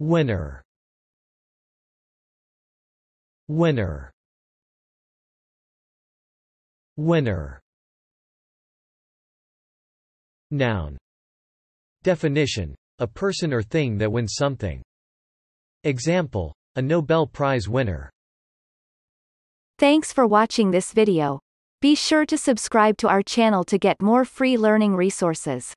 Winner Winner Winner Noun Definition a person or thing that wins something. Example, a Nobel Prize winner. Thanks for watching this video. Be sure to subscribe to our channel to get more free learning resources.